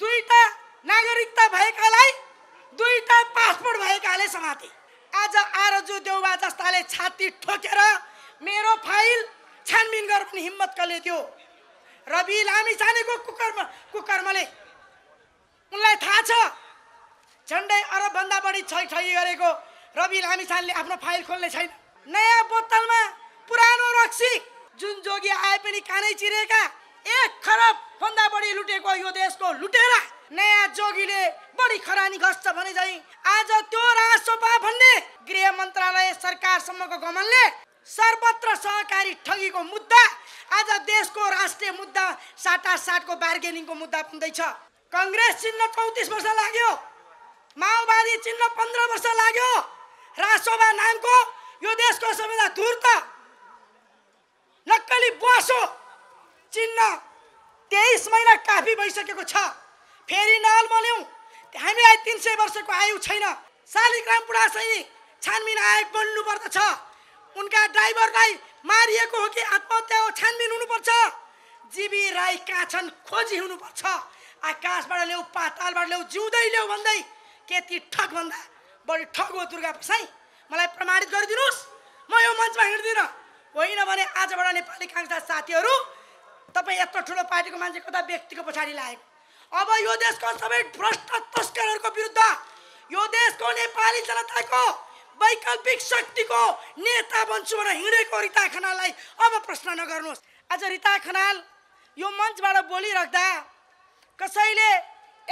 दुईटा नागरिकता भएकालाई दुईटा पासपोर्ट भएकाले समाते आज आरजु जो देउबा जस्ताले छाती ठोकेर मेरो फाइल छानबिन पनि हिम्मत कसले त्यो रवि लामी छानेको कुकर्म कुकर्मले उनलाई थाहा छ झन्डै अरबभन्दा बढी छै ठगी गरेको रवि छानले आफ्नो फाइल खोल्ने छैन नयाँ बोतलमा पुरानो रक्सी जुन जोगी आए पनि कानै चिरेका एक खरब भन्दा बढी लुटेको यो देशको लुटेरा नयाँ जोगीले बढी खरानी घस्छ भने चाहिँ आज त्यो राजसोपा भन्ने गृह मन्त्रालय सरकारसम्मको गमनले सर्वत्र सहकारी ठगीको मुद्दा आज देशको राष्ट्रिय मुद्दा साटासाटको बार्गेनिङको मुद्दा पुग्दैछ कङ्ग्रेस चिन्ह चौतिस वर्ष लाग्यो माओवादी चिन्ह पन्ध्र वर्ष लाग्यो राजसभा नामको यो देशको सबैभन्दा धुर्त नक्कली बोसो चिन्ह तेइस महिना काफी भइसकेको छ फेरि नल मल्याउँ हामीलाई तिन सय वर्षको आयु छैन शालिग्राम चाहिँ छानबिन आयोग बन्नुपर्दछ उनका ड्राइभरलाई मारिएको हो कि आत्महत्या हो छानबिन हुनुपर्छ जीवी राई कहाँ छन् खोजी हुनुपर्छ आकाशबाट ल्याऊ पातालबाट ल्याऊ जिउँदै ल्याऊ भन्दै के ठग भन्दा बढी ठग हो दुर्गा साई मलाई प्रमाणित गरिदिनुहोस् म यो मञ्चमा हिँड्दिनँ होइन भने आजबाट नेपाली काङ्ग्रेसका साथीहरू तपाईँ यत्रो ठुलो पार्टीको मान्छे कता व्यक्तिको पछाडि लागेको अब यो देशको सबै भ्रष्ट तस्करहरूको विरुद्ध यो देशको नेपाली जनताको वैकल्पिक शक्तिको नेता बन्छु भनेर हिँडेको रिता खनाललाई अब प्रश्न नगर्नुहोस् आज रिता खनाल यो मञ्चबाट बोलिराख्दा कसैले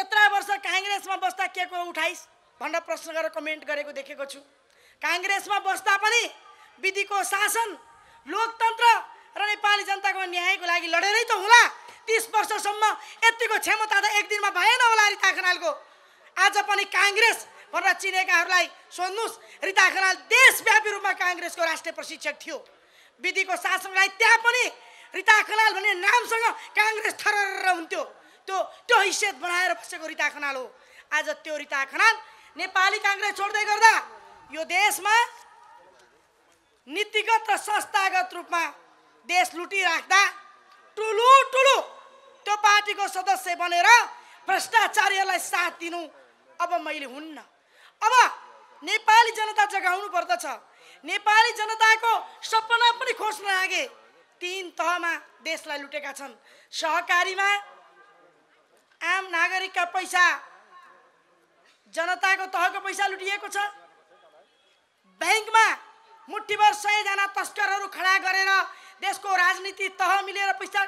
यत्र वर्ष काङ्ग्रेसमा बस्दा के को उठाइस् भनेर प्रश्न गरेर कमेन्ट गरेको देखेको छु काङ्ग्रेसमा बस्दा पनि विधिको शासन लोकतन्त्र र नेपाली जनताको न्यायको लागि लडेरै त होला तिस वर्षसम्म यतिको क्षमता त एक दिनमा भएन होला रिता खनालको आज पनि काङ्ग्रेस भनेर चिनेकाहरूलाई सोध्नुहोस् रिता खनाल देशव्यापी रूपमा काङ्ग्रेसको राष्ट्रिय प्रशिक्षक थियो विधिको शासनलाई त्यहाँ पनि रिता खनाल भन्ने नामसँग काङ्ग्रेस थर हुन्थ्यो त्यो त्यो हैसियत बनाएर बसेको रिता खनाल हो आज त्यो रिता खनाल नेपाली काङ्ग्रेस छोड्दै गर्दा यो देशमा नीतिगत र संस्थागत रूपमा देश लुटिराख्दा टुलु टुलु त्यो पार्टीको सदस्य बनेर भ्रष्टाचारीहरूलाई साथ दिनु अब मैले हुन्न अब नेपाली जनता जगाउनु पर्दछ नेपाली जनताको सपना पनि खोज्न लागे तिन तहमा देशलाई लुटेका छन् सहकारीमा आम नागरिकका पैसा जनताको तहको पैसा लुटिएको छ ब्याङ्कमा मुठीभर सयजना तस्करहरू खडा गरेर देशको राजनीति तह मिलेर पैसा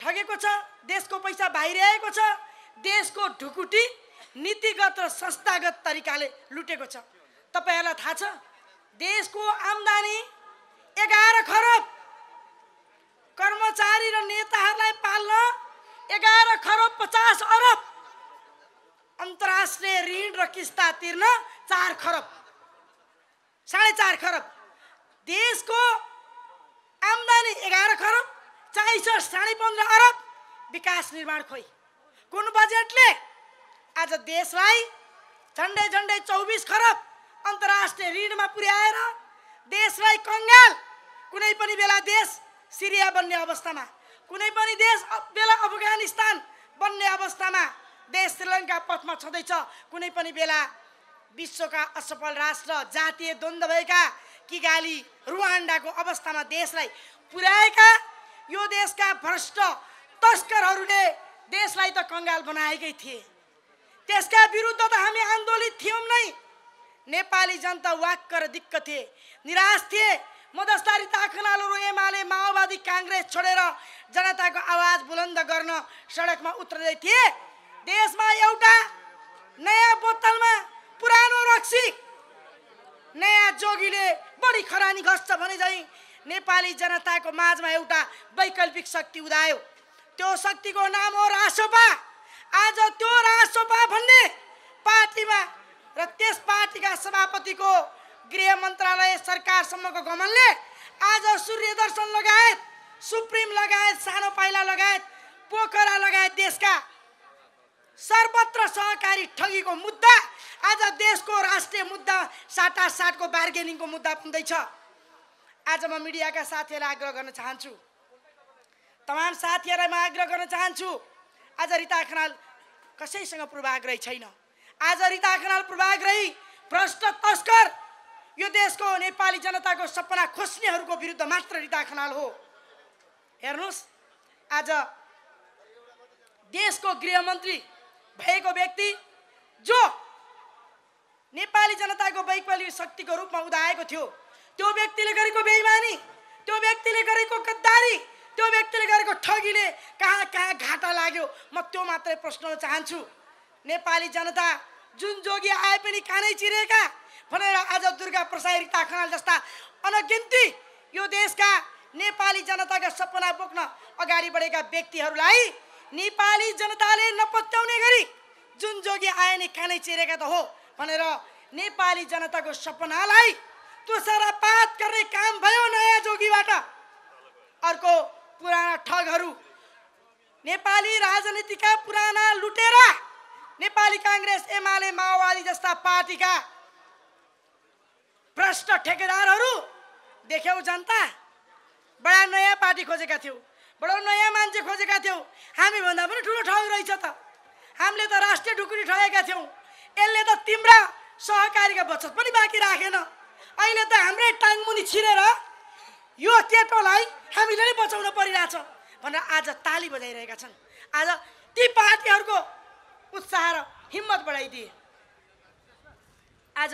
ठगेको छ देशको पैसा बाहिरिआएको छ देशको ढुकुटी नीतिगत र संस्थागत तरिकाले लुटेको छ तपाईँहरूलाई थाहा छ देशको आम्दानी एघार खरब कर्मचारी र नेताहरूलाई पाल्न एघार खरब पचास अरब अन्तर्राष्ट्रिय ऋण र किस्ता तिर्न चार खरब साढे चार खरब देशको आम्दानी एघार खरब चाहिसो साढे पन्ध्र अरब विकास निर्माण खोइ कुन बजेटले आज देशलाई झन्डै झन्डै चौबिस खरब अन्तर्राष्ट्रिय ऋणमा पुर्याएर देशलाई कङ्गाल कुनै पनि बेला देश सिरिया बन्ने अवस्थामा कुनै पनि देश बेला अफगानिस्तान बन्ने अवस्थामा देश श्रीलङ्का पथमा छँदैछ कुनै पनि बेला विश्वका असफल राष्ट्र जातीय द्वन्द्व भएका कि गाली रुवान्डाको अवस्थामा देशलाई पुर्याएका यो देशका भ्रष्ट तस्करहरूले देशलाई त कङ्गाल बनाएकै थिए त्यसका विरुद्ध त हामी आन्दोलित थियौँ नै नेपाली जनता वाक्क र दिक्क थिए निराश थिए मदस्तारी ताखनालहरू एमाले माओवादी काङ्ग्रेस छोडेर जनताको आवाज बुलन्द गर्न सडकमा उत्रदै थिए देशमा एउटा नयाँ बोतलमा पुरानो रक्सी नयाँ जोगीले बढी खरानी घस्छ भने चाहिँ नेपाली जनताको माझमा एउटा वैकल्पिक शक्ति उदायो त्यो शक्तिको नाम हो रासोपा आज त्यो रासोपा भन्ने पार्टीमा र त्यस पार्टीका सभापतिको गृह मन्त्रालय सरकारसम्मको गमनले आज सूर्य दर्शन लगायत सुप्रिम लगायत सानो पाइला लगायत पोखरा लगायत देशका सर्वत्र सहकारी ठगीको मुद्दा आज देशको राष्ट्रिय मुद्दा साटा साटको बार्गेनिङको मुद्दा पुग्दैछ आज म मिडियाका साथीहरूलाई आग्रह गर्न चाहन्छु तमाम साथीहरूलाई म आग्रह गर्न चाहन्छु आज रिता खनाल कसैसँग पूर्वाग्रही छैन आज रिता खनाल पूर्वाग्रही भ्रष्ट तस्कर यो देशको नेपाली जनताको सपना खोज्नेहरूको विरुद्ध मात्र रिता खनाल हो हेर्नुहोस् आज देशको गृहमन्त्री भएको व्यक्ति जो नेपाली जनताको वैकल्य शक्तिको रूपमा उदाएको थियो त्यो व्यक्तिले गरेको बेइमानी त्यो व्यक्तिले गरेको गद्दारी त्यो व्यक्तिले गरेको ठगीले कहाँ कहाँ घाटा लाग्यो म त्यो मात्रै प्रश्न चाहन्छु नेपाली जनता जुन जोगी आए पनि कानै चिरेका भनेर आज दुर्गा प्रसाद रिता खनाल जस्ता अनगिन्ती यो देशका नेपाली जनताका सपना बोक्न अगाडि बढेका व्यक्तिहरूलाई नेपाली जनताले नपत्याउने गरी जुन जोगी आए नि कानै चिरेका त हो भनेर नेपाली जनताको सपनालाई तुसारापात गर्ने काम भयो नयाँ जोगीबाट अर्को पुराना ठगहरू नेपाली राजनीतिका पुराना लुटेरा नेपाली काङ्ग्रेस एमाले माओवादी जस्ता पार्टीका भ्रष्ट ठेकेदारहरू देख्यौ जनता बडा नयाँ पार्टी खोजेका थियौ बडो नयाँ मान्छे खोजेका थियौँ हामीभन्दा पनि ठुलो ठाउँ रहेछ त हामीले त राष्ट्रिय ढुकुरी ठगेका थियौँ यसले त तिम्रा सहकारीका बचत पनि बाँकी राखेन अहिले त हाम्रै टाङमुनि छिरेर यो केटोलाई हामीले नै बचाउन परिरहेछ भनेर आज ताली बजाइरहेका छन् आज ती पार्टीहरूको उत्साह र हिम्मत बढाइदिए आज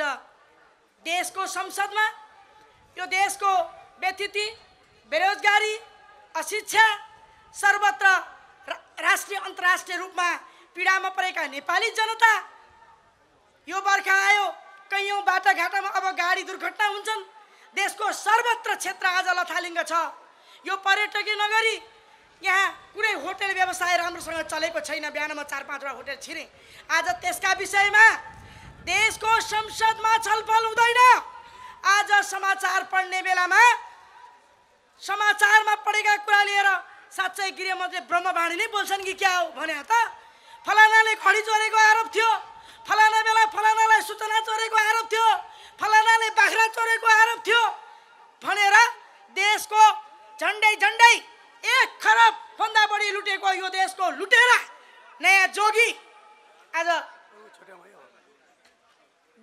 देशको संसदमा यो देशको व्यथिति बेरोजगारी अशिक्षा सर्वत्र राष्ट्रिय अन्तर्राष्ट्रिय रूपमा पीडामा परेका नेपाली जनता यो बर्खा आयो कैयौँ बाटाघाटामा अब गाडी दुर्घटना हुन्छन् देशको सर्वत्र क्षेत्र आज लथालिङ्ग छ यो पर्यटकीय नगरी यहाँ कुनै होटेल व्यवसाय राम्रोसँग चलेको छैन बिहानमा चार पाँचवटा होटेल छिरे आज त्यसका विषयमा देशको संसदमा छलफल हुँदैन आज समाचार पढ्ने बेलामा समाचारमा पढेका कुरा लिएर साँच्चै गृहमन्त्री ब्रह्मवाणी नै बोल्छन् कि क्या हो भने त फलानाले खडी चोरेको आरोप थियो फलाना बेला फलानालाई सूचना चोरेको आरोप थियो फलानाले बाख्रा चोरेको आरोप थियो भनेर देशको झन्डै झन्डै एक खरबभन्दा बढी लुटेको यो देशको लुटेर नयाँ जोगी आज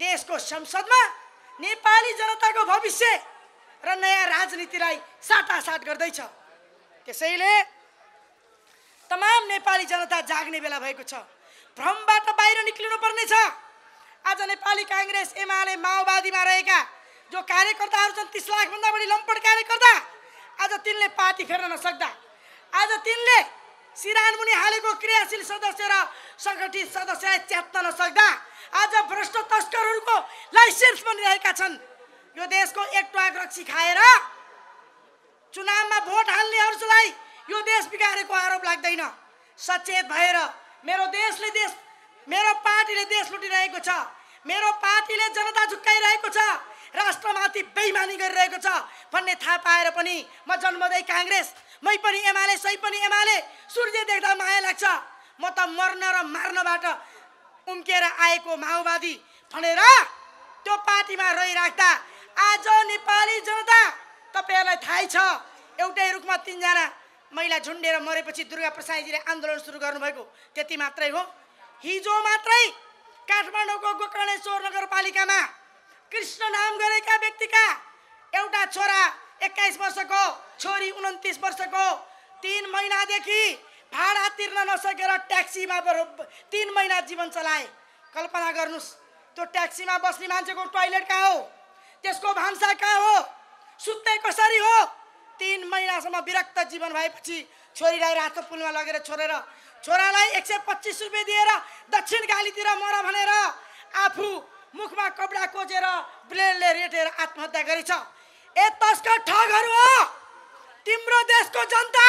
देशको संसदमा नेपाली जनताको भविष्य र नयाँ राजनीतिलाई साटासाट गर्दैछ त्यसैले तमाम नेपाली जनता जाग्ने बेला भएको छ भ्रमबाट बाहिर निक्लिनु पर्नेछ आज नेपाली काङ्ग्रेस एमाले माओवादीमा रहेका जो कार्यकर्ताहरू छन् तिस लाखभन्दा बढी लम्पट कार्यकर्ता आज तिनले पार्टी फेर्न नसक्दा आज तिनले मुनि हालेको क्रियाशील सदस्य र सङ्गठित सदस्यलाई च्यात्न नसक्दा आज भ्रष्ट तस्करहरूको लाइसेन्स बनिरहेका छन् यो देशको एक टोक रक्सी खाएर चुनावमा भोट हाल्नेहरूलाई यो देश बिगारेको आरोप लाग्दैन सचेत भएर मेरो देशले देश मेरो पार्टीले देश लुटिरहेको छ मेरो पार्टीले जनता झुक्काइरहेको छ राष्ट्रमाथि बेइमानी गरिरहेको छ भन्ने थाहा पाएर पनि म जन्मदै काङ्ग्रेस मै पनि एमाले सही पनि एमाले सूर्य देख्दा माया लाग्छ म त मर्न र मार्नबाट उम्केर आएको माओवादी भनेर त्यो पार्टीमा रहिराख्दा आज नेपाली जनता तपाईँहरूलाई थाहै छ एउटै रुखमा तिनजना महिला झुन्डेर मरेपछि दुर्गा प्रसाईजीले आन्दोलन सुरु गर्नुभएको त्यति मात्रै हो हिजो मात्रै काठमाडौँको गोकर्णेश्वर नगरपालिकामा कृष्ण नाम गरेका व्यक्तिका एउटा छोरा एक्काइस वर्षको छोरी उन्तिस वर्षको तिन महिनादेखि भाडा तिर्न नसकेर ट्याक्सीमा तिन महिना जीवन चलाए कल्पना गर्नुहोस् त्यो ट्याक्सीमा बस्ने मान्छेको टोइलेट कहाँ हो त्यसको भान्सा कहाँ हो सुत्तै कसरी हो तिन महिनासम्म विरक्त जीवन भएपछि छोरीलाई रातो पुलमा लगेर छोडेर छोरालाई एक सय पच्चिस रुपियाँ दिएर दक्षिण गालीतिर मर भनेर आफू मुखमा कपडा कोजेर ब्लेडले रेटेर आत्महत्या गरेछ ए तस्कर ठगहरू हो तिम्रो देशको जनता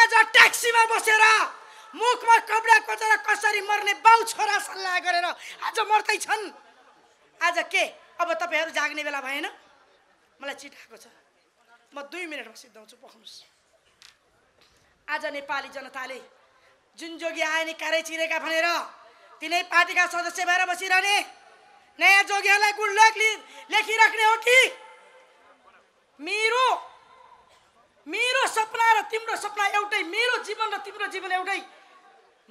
आज ट्याक्सीमा बसेर मुखमा कपडा कोचेर कसरी मर्ने बाउ छोरा सल्लाह गरेर आज मर्दैछन् आज के अब तपाईँहरू जाग्ने बेला भएन मलाई चिठाएको छ म दुई मिनटमा सिद्धाउँछु पख्नुहोस् आज नेपाली जनताले जुन जोगी आए नि कारै चिरेका भनेर तिनै पार्टीका सदस्य भएर बसिरहने नयाँ जोगीहरूलाई गुड लक लेखिराख्ने हो कि मेरो मेरो सपना र तिम्रो सपना एउटै मेरो जीवन र तिम्रो जीवन एउटै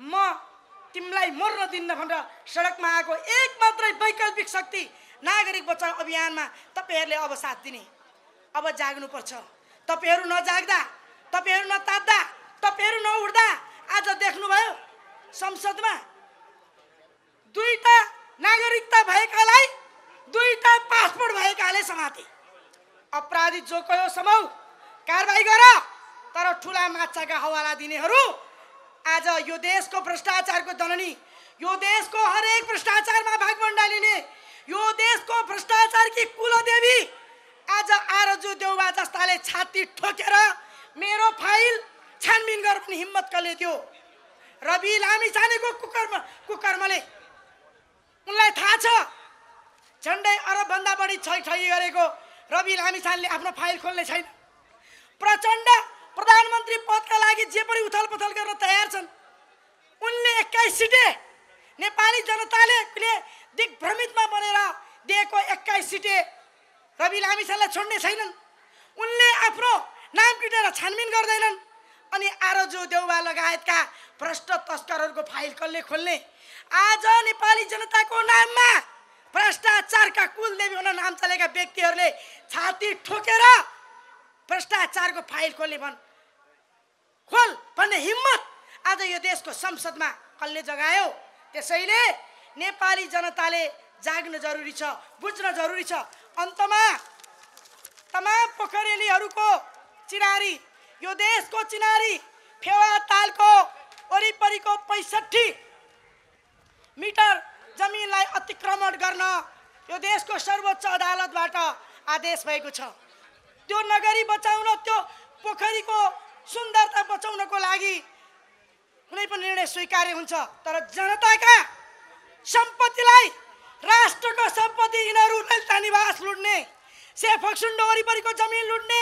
म तिमीलाई मर्न दिन्न भनेर सडकमा आएको एक मात्रै वैकल्पिक शक्ति नागरिक बचाउ अभियानमा तपाईँहरूले अब साथ दिने अब जाग्नुपर्छ तपाईँहरू नजाग्दा तपाईँहरू नतात्दा तपाईँहरू नउठ्दा आज देख्नुभयो संसदमा दुईवटा नागरिकता भएकालाई दुईटा पासपोर्ट भएकाले समाते अपराधी जो कयो समाउ कारवाही गर तर ठुला माछाका हवाला दिनेहरू आज यो देशको भ्रष्टाचारको दलनी यो देशको हरेक भ्रष्टाचारमा भागभन्डा लिने यो देशको भ्रष्टाचारकी कुलदेवी आज आरजु देउबा जस्ताले छाती ठोकेर मेरो फाइल छानबिन गर पनि हिम्मत कसले थियो रवि लामी जानेको कुकर्म कुकर्मले उनलाई थाहा छ झन्डै अरबभन्दा बढी ठगी गरेको रवि लामिछानले आफ्नो फाइल खोल्ने छैन प्रचण्ड प्रधानमन्त्री पदका लागि जे पनि उथल पुथल गर्न तयार छन् उनले एक्काइस सिटे नेपाली जनताले दिग्भ्रमितमा बनेर दिएको एक्काइस सिटे रवि लामिसालाई छोड्ने छैनन् उनले आफ्नो नाम पिटेर छानबिन गर्दैनन् अनि आरजु देउवा लगायतका भ्रष्ट तस्करहरूको फाइल कसले खोल्ने आज नेपाली जनताको नाममा भ्रष्टाचारका कुलदेवी हुन नाम चलेका व्यक्तिहरूले छाती ठोकेर भ्रष्टाचारको फाइल खोल्ने भन् खोल भन्ने हिम्मत आज यो देशको संसदमा कसले जगायो त्यसैले नेपाली जनताले जाग्न जरुरी छ बुझ्न जरुरी छ अन्तमा तमाम पोखरेलीहरूको चिनारी यो देशको चिनारी फेवा तालको वरिपरिको पैँसठी मिटर जमिनलाई अतिक्रमण गर्न यो देशको सर्वोच्च अदालतबाट आदेश भएको छ त्यो नगरी बचाउन त्यो पोखरीको सुन्दरता बचाउनको लागि कुनै पनि निर्णय स्वीकार्य हुन्छ तर जनताका सम्पत्तिलाई राष्ट्रको सम्पत्ति यिनीहरू ललिता निवास लुट्ने सेफक्सुन्ड वरिपरिको जमिन लुट्ने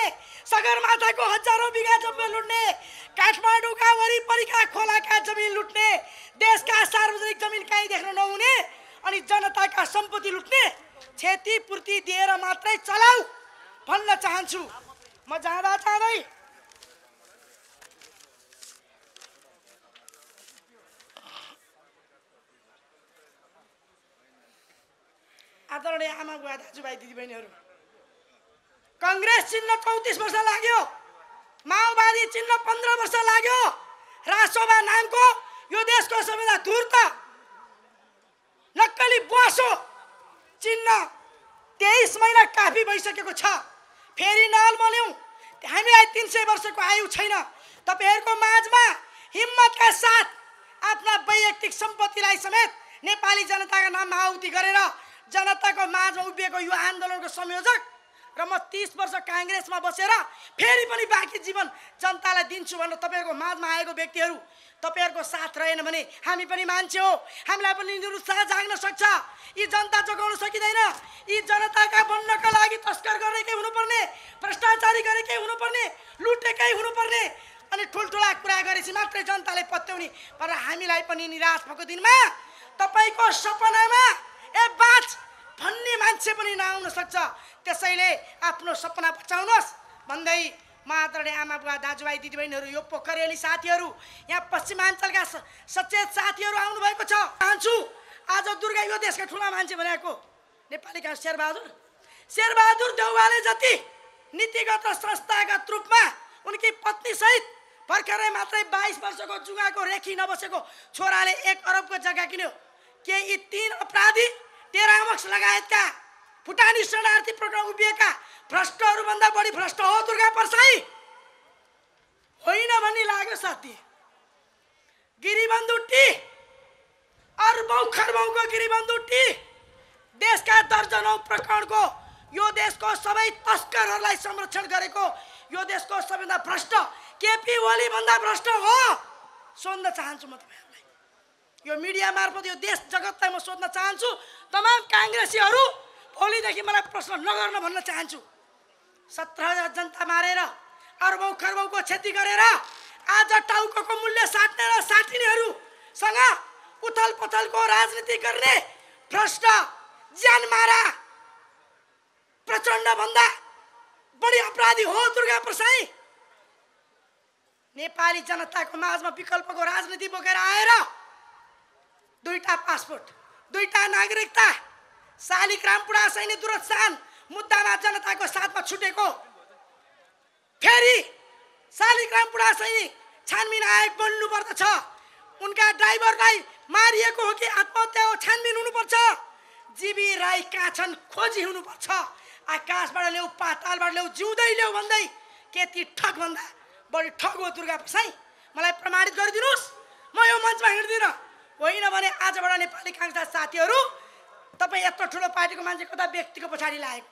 सगरमाथाको हजारौँ बिघा जमिन लुट्ने काठमाडौँका वरिपरिका खोलाका जमिन लुट्ने देशका सार्वजनिक जमिन काहीँ देख्न नहुने अनि जनताका सम्पत्ति लुट्ने क्षतिपूर्ति दिएर मात्रै चलाऊ भन्न चाहन्छु म जाँदा जाँदै आदरणीय आमा बुवा दाजुभाइ दिदीबहिनीहरू कङ्ग्रेस चिन्ह चौतिस वर्ष लाग्यो माओवादी चिन्ह पन्ध्र वर्ष लाग्यो राजसभा नामको यो देशको सबैभन्दा धुर्त नक्कली बोसो चिन्ह तेइस महिना काफी भइसकेको छ फेरि नल बोल्यौँ हामीलाई तिन सय वर्षको आयु छैन तपाईँहरूको माझमा हिम्मतका साथ आफ्ना वैयक्तिक सम्पत्तिलाई समेत नेपाली जनताका नाममा आहुति गरेर जनताको माझमा उभिएको यो आन्दोलनको संयोजक र म तिस वर्ष काङ्ग्रेसमा बसेर फेरि पनि बाँकी जीवन जनतालाई दिन्छु भनेर तपाईँहरूको माझमा आएको व्यक्तिहरू तपाईँहरूको साथ रहेन भने हामी पनि मान्छे हो हामीलाई पनि निरुत्साह जाग्न सक्छ यी जनता जोगाउन सकिँदैन यी जनताका बन्नका लागि तस्कर गरेकै हुनुपर्ने भ्रष्टाचारी गरेकै हुनुपर्ने लुटेकै हुनुपर्ने अनि ठुल्ठुला कुरा गरेपछि मात्रै जनताले पत्याउने तर हामीलाई पनि निराश भएको दिनमा तपाईँको सपनामा मान्छे पनि नआउन सक्छ त्यसैले आफ्नो सपना बचाउनुहोस् भन्दै म आमा बुवा दाजुभाइ दिदीबहिनीहरू यो पोखरेली साथीहरू यहाँ पश्चिमाञ्चलका सचेत साथीहरू आउनुभएको छ चाहन्छु आज दुर्गा यो देशका ठुला मान्छे भनेको नेपालीका शेरबहादुर शेरबहादुर देउवाले जति नीतिगत र संस्थागत रूपमा उनकी पत्नी सहित भर्खरै मात्रै बाइस वर्षको जुगाको रेखी नबसेको छोराले एक अरबको जग्गा किन्यो के यी तिन अपराधी तेह्र लगायतका भुटानी शरणार्थी प्रकरण उभिएका भ्रष्टहरूभन्दा बढी भ्रष्ट हो दुर्गा परसाई होइन भन्ने लाग्यो साथी गिरिबन्धु टी अरबौँ खरबौँको गिरिबन्धु टी देशका दर्जनौ प्रकरणको यो देशको सबै तस्करहरूलाई संरक्षण गरेको यो देशको सबैभन्दा भ्रष्ट केपी ओलीभन्दा भ्रष्ट हो सोध्न चाहन्छु म तपाईँहरूलाई यो मिडिया मार्फत यो देश जगतलाई म सोध्न चाहन्छु तमाम काङ्ग्रेसीहरू भोलिदेखि मलाई प्रश्न नगर्न भन्न चाहन्छु सत्र हजार जनता मारेर अरबौँ खरबौँको क्षति गरेर आज टाउको मूल्य साट्ने र साटिनेहरूसँग उथल पथलको राजनीति गर्ने भ्रष्ट ज्यान मारा प्रचण्डभन्दा बढी अपराधी हो दुर्गा प्रसाई नेपाली जनताको माझमा विकल्पको राजनीति बोकेर आएर दुईटा पासपोर्ट दुईटा नागरिकता शालिग्राम पुरा सैन्य दुरस्थान मुद्दामा जनताको साथमा छुटेको फेरि शालिग्राम पुरा सैनिक छानबिन आयोग बन्नुपर्दछ उनका ड्राइभरलाई मारिएको हो कि आत्महत्या हो छानबिन हुनुपर्छ जीवी राई कहाँ छन् खोजी हुनुपर्छ आकाशबाट ल्याऊ पातालबाट ल्याऊ जिउँदै ल्याऊ भन्दै केति ठग भन्दा बढी ठग हो दुर्गा साई मलाई प्रमाणित गरिदिनुहोस् म यो मञ्चमा हिँड्दिनँ होइन भने आजबाट नेपाली काङ्ग्रेसका साथीहरू तपाईँ यत्रो ठुलो पार्टीको मान्छे कता व्यक्तिको पछाडि लागेको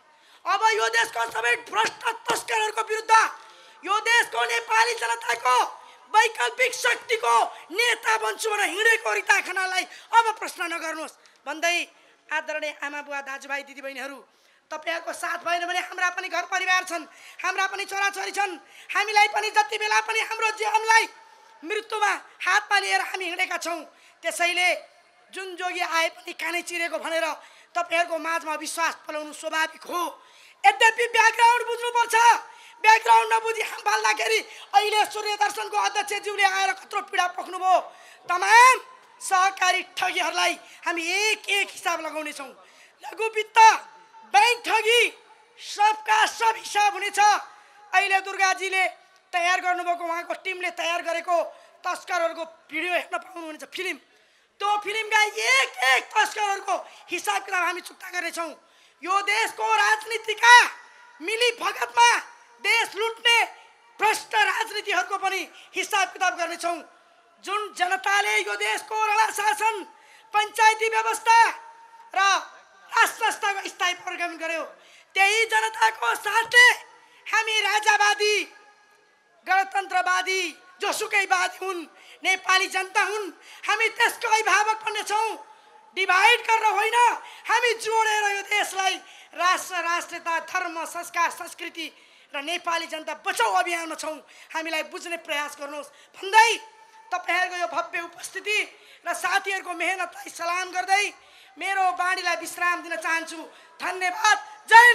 अब यो देशको सबै भ्रष्ट तस्करहरूको विरुद्ध यो देशको नेपाली जनताको वैकल्पिक शक्तिको नेता बन्छु भनेर हिँडेको रिता खनालाई अब प्रश्न नगर्नुहोस् भन्दै आदरणीय आमा बुवा दाजुभाइ दिदीबहिनीहरू तपाईँहरूको साथ भएन भने हाम्रा पनि घर परिवार छन् हाम्रा पनि छोराछोरी छन् हामीलाई पनि जति बेला पनि हाम्रो जीवनलाई मृत्युमा हातमा लिएर हामी हिँडेका छौँ त्यसैले जुन जोगी आए पनि कानै चिरेको भनेर तपाईँहरूको माझमा विश्वास पलाउनु स्वाभाविक हो यद्यपि ब्याकग्राउन्ड बुझ्नुपर्छ ब्याकग्राउन्ड नबुझी हाम फाल्दाखेरि अहिले सूर्य दर्शनको अध्यक्षज्यूले आएर कत्रो पीडा पोख्नुभयो तमाम सहकारी ठगीहरूलाई हामी एक एक हिसाब लगाउनेछौँ लघु वित्त ब्याङ्क ठगी सबका सब हिसाब हुनेछ अहिले दुर्गाजीले तयार गर्नुभएको उहाँको टिमले तयार गरेको तस्करहरूको भिडियो हेर्न पाउनुहुनेछ फिल्म त्यो फिल्मका एक एक तस्करहरूको हिसाब किताब हामी चुक्ता गरेछौँ यो देशको राजनीतिका मिलिभगतमा देश लुट्ने भ्रष्ट राजनीतिहरूको पनि हिसाब किताब गर्नेछौँ जुन जनताले यो देशको रणा शासन पञ्चायती व्यवस्था र राष्ट्रस्तरको स्थायी प्रगमन गर्यो त्यही जनताको साथले हामी राजावादी गणतन्त्रवादी जोसुकैवादी हुन् नेपाली जनता हुन् हामी त्यसको अभिभावक पनि छौँ डिभाइड गरेर होइन हामी जोडेर यो देशलाई राष्ट्र राष्ट्रियता धर्म संस्कार संस्कृति र नेपाली जनता बचाउ अभियानमा छौँ हामीलाई बुझ्ने प्रयास गर्नुहोस् भन्दै तपाईँहरूको यो भव्य उपस्थिति र साथीहरूको मेहनतलाई सलाम गर्दै मेरो बाणीलाई विश्राम दिन चाहन्छु धन्यवाद जय